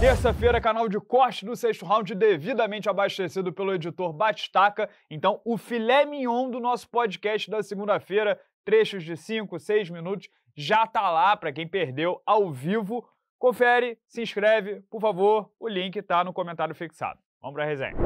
Terça-feira, canal de corte do sexto round, devidamente abastecido pelo editor Batistaca. Então, o filé mignon do nosso podcast da segunda-feira, trechos de 5, 6 minutos, já tá lá para quem perdeu ao vivo. Confere, se inscreve, por favor, o link tá no comentário fixado. Vamos para a resenha.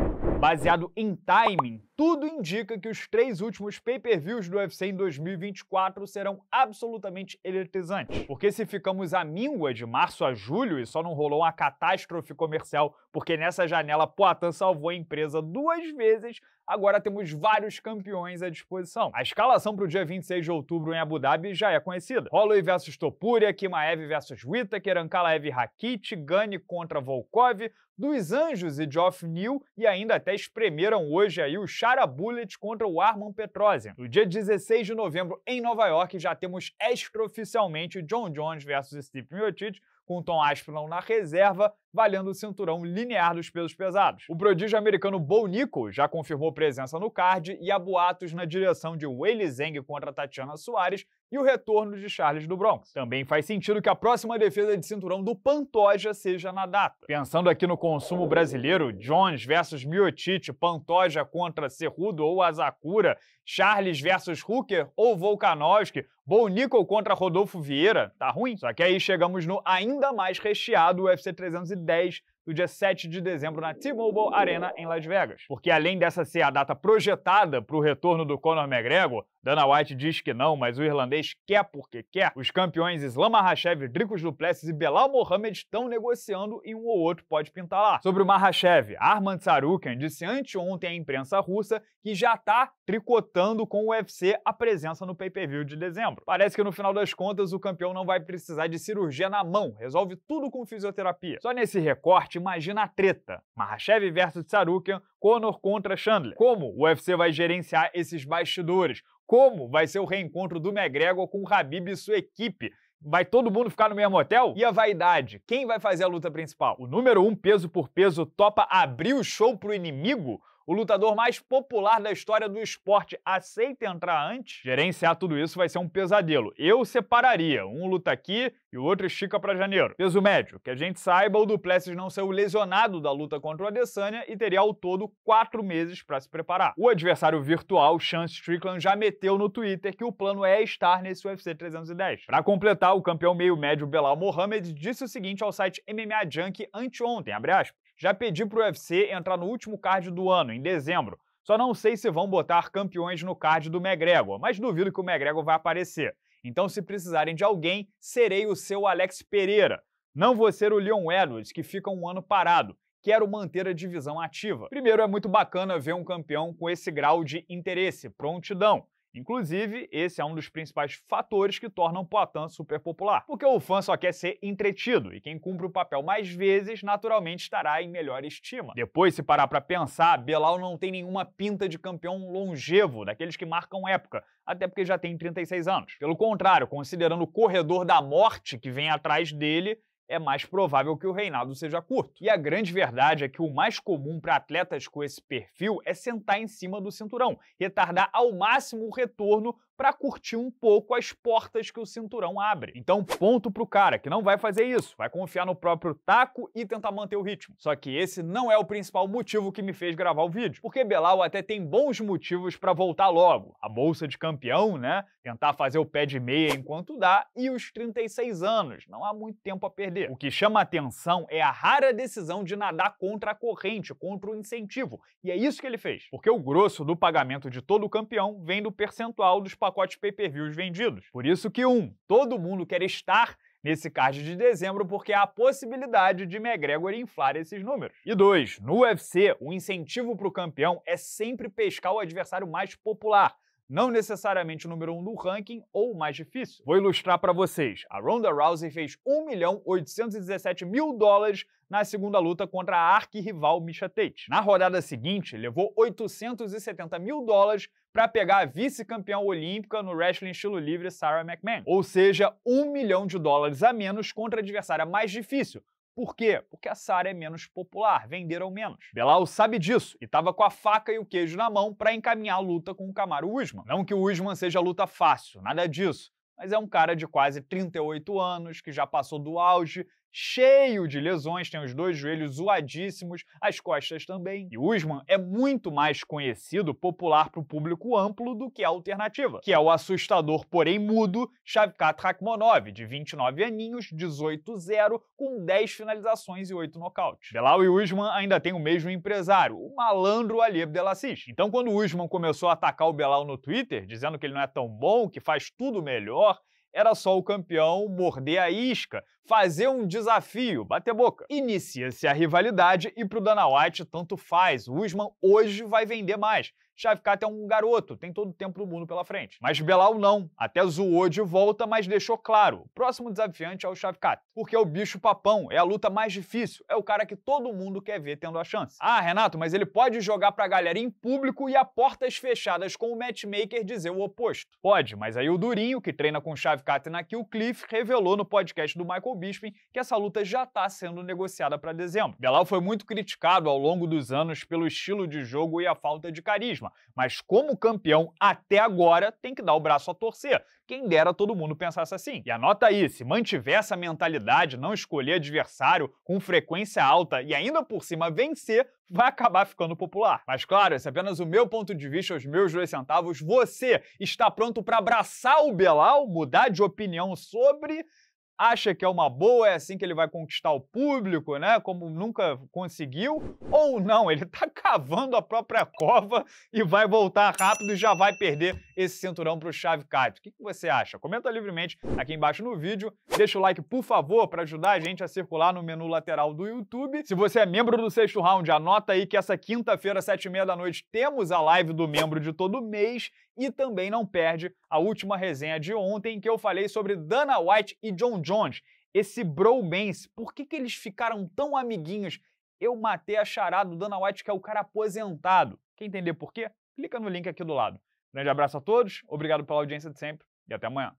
Baseado em timing, tudo indica que os três últimos pay-per-views do UFC em 2024 serão absolutamente eletrizantes. Porque se ficamos à míngua de março a julho e só não rolou uma catástrofe comercial porque nessa janela Poitin salvou a empresa duas vezes, agora temos vários campeões à disposição. A escalação para o dia 26 de outubro em Abu Dhabi já é conhecida. Holloway vs Topuria, Kimaev vs Whittaker, Ankalaev Rakit, Gani contra Volkov, Dos Anjos e Geoff New e ainda até espremeram hoje aí o chá para Bullet contra o Arman Petrosian. No dia 16 de novembro, em Nova York, já temos extraoficialmente John Jones versus Steve Miocic, com Tom Aspinall na reserva, valendo o cinturão linear dos pesos pesados. O prodígio americano Bo Nico já confirmou presença no card e há boatos na direção de Weili Zeng contra Tatiana Soares e o retorno de Charles do Bronx. Também faz sentido que a próxima defesa de cinturão do Pantoja seja na data. Pensando aqui no consumo brasileiro, Jones versus Miotite, Pantoja contra Cerrudo ou Azakura, Charles versus Hooker ou Volkanovski, Bom Nickel contra Rodolfo Vieira, tá ruim? Só que aí chegamos no ainda mais recheado UFC 310 do dia 7 de dezembro na T-Mobile Arena em Las Vegas. Porque além dessa ser a data projetada para o retorno do Conor McGregor, Dana White diz que não, mas o irlandês quer porque quer. Os campeões Islam Mahashev, Dricos Duplessis e Belal Mohamed estão negociando e um ou outro pode pintar lá. Sobre o Mahashev, Armand Sarukian disse anteontem à imprensa russa que já está tricotando com o UFC a presença no pay-per-view de dezembro. Parece que no final das contas o campeão não vai precisar de cirurgia na mão, resolve tudo com fisioterapia. Só nesse recorte, imagina a treta. Mahashev versus Tsarukian, Conor contra Chandler. Como o UFC vai gerenciar esses bastidores? Como vai ser o reencontro do McGregor com o Habib e sua equipe? Vai todo mundo ficar no mesmo hotel? E a vaidade? Quem vai fazer a luta principal? O número um peso por peso topa abrir o show pro inimigo? o lutador mais popular da história do esporte, aceita entrar antes? Gerenciar tudo isso vai ser um pesadelo. Eu separaria. Um luta aqui e o outro estica para janeiro. Peso médio. Que a gente saiba, o Duplessis não saiu lesionado da luta contra o Adesanya e teria ao todo quatro meses para se preparar. O adversário virtual, Chance Strickland, já meteu no Twitter que o plano é estar nesse UFC 310. Para completar, o campeão meio-médio Belal Mohamed disse o seguinte ao site MMA Junk anteontem, abre aspas, já pedi para o UFC entrar no último card do ano, em dezembro. Só não sei se vão botar campeões no card do McGregor, mas duvido que o McGregor vai aparecer. Então, se precisarem de alguém, serei o seu Alex Pereira. Não vou ser o Leon Edwards, que fica um ano parado. Quero manter a divisão ativa. Primeiro, é muito bacana ver um campeão com esse grau de interesse, prontidão. Inclusive, esse é um dos principais fatores que tornam Poitin super popular, porque o fã só quer ser entretido e quem cumpre o papel mais vezes naturalmente estará em melhor estima. Depois, se parar para pensar, Belal não tem nenhuma pinta de campeão longevo, daqueles que marcam época, até porque já tem 36 anos. Pelo contrário, considerando o corredor da morte que vem atrás dele, é mais provável que o reinado seja curto. E a grande verdade é que o mais comum para atletas com esse perfil é sentar em cima do cinturão, retardar ao máximo o retorno para curtir um pouco as portas que o cinturão abre. Então, ponto pro cara que não vai fazer isso, vai confiar no próprio taco e tentar manter o ritmo. Só que esse não é o principal motivo que me fez gravar o vídeo, porque Belal até tem bons motivos para voltar logo. A bolsa de campeão, né? Tentar fazer o pé de meia enquanto dá e os 36 anos, não há muito tempo a perder. O que chama atenção é a rara decisão de nadar contra a corrente, contra o incentivo. E é isso que ele fez, porque o grosso do pagamento de todo o campeão vem do percentual dos pacote pay-per-views vendidos. Por isso que um, todo mundo quer estar nesse card de dezembro porque há a possibilidade de McGregor inflar esses números. E dois, no UFC, o incentivo para o campeão é sempre pescar o adversário mais popular não necessariamente o número 1 um do ranking ou o mais difícil. Vou ilustrar para vocês. A Ronda Rousey fez 1 milhão 817 mil dólares na segunda luta contra a arqui-rival Misha Tate. Na rodada seguinte, levou 870 mil dólares para pegar a vice-campeã olímpica no wrestling estilo livre Sarah McMahon. Ou seja, 1 milhão de dólares a menos contra a adversária mais difícil, por quê? Porque essa área é menos popular, venderam menos. Belal sabe disso e estava com a faca e o queijo na mão para encaminhar a luta com o Camaro Usman. Não que o Usman seja luta fácil, nada disso, mas é um cara de quase 38 anos que já passou do auge cheio de lesões, tem os dois joelhos zoadíssimos, as costas também. E Usman é muito mais conhecido, popular para o público amplo do que a alternativa, que é o assustador, porém mudo, Shavkat Rakhmonov, de 29 aninhos, 18-0, com 10 finalizações e 8 nocautes. Belal e Usman ainda tem o mesmo empresário, o malandro Ali Delassis. Então quando Usman começou a atacar o Belal no Twitter, dizendo que ele não é tão bom, que faz tudo melhor, era só o campeão morder a isca, fazer um desafio, bater boca. Inicia-se a rivalidade e pro Dana White tanto faz. O Usman hoje vai vender mais. Shavkat é um garoto, tem todo o tempo do mundo pela frente. Mas Belal não, até zoou de volta, mas deixou claro, o próximo desafiante é o Shavkat, porque é o bicho papão, é a luta mais difícil, é o cara que todo mundo quer ver tendo a chance. Ah, Renato, mas ele pode jogar pra galera em público e a portas fechadas com o matchmaker dizer o oposto. Pode, mas aí o Durinho, que treina com Shavkat na Cliff, revelou no podcast do Michael Bisping que essa luta já está sendo negociada para dezembro. Belal foi muito criticado ao longo dos anos pelo estilo de jogo e a falta de carisma, mesma. Mas como campeão, até agora, tem que dar o braço a torcer. Quem dera todo mundo pensasse assim. E anota aí, se mantiver essa mentalidade, não escolher adversário com frequência alta e ainda por cima vencer, vai acabar ficando popular. Mas claro, esse é apenas o meu ponto de vista, os meus dois centavos. Você está pronto para abraçar o Belal, mudar de opinião sobre acha que é uma boa, é assim que ele vai conquistar o público, né? Como nunca conseguiu, ou não, ele tá cavando a própria cova e vai voltar rápido e já vai perder esse cinturão pro Shavkat. O que, que você acha? Comenta livremente aqui embaixo no vídeo, deixa o like, por favor, para ajudar a gente a circular no menu lateral do YouTube. Se você é membro do sexto round, anota aí que essa quinta-feira, sete e meia da noite, temos a live do membro de todo mês e também não perde a última resenha de ontem que eu falei sobre Dana White e John Jones Jones, esse bro Benz, por que, que eles ficaram tão amiguinhos? Eu matei a charada do Dana White, que é o cara aposentado. Quer entender por quê? Clica no link aqui do lado. Grande abraço a todos, obrigado pela audiência de sempre e até amanhã.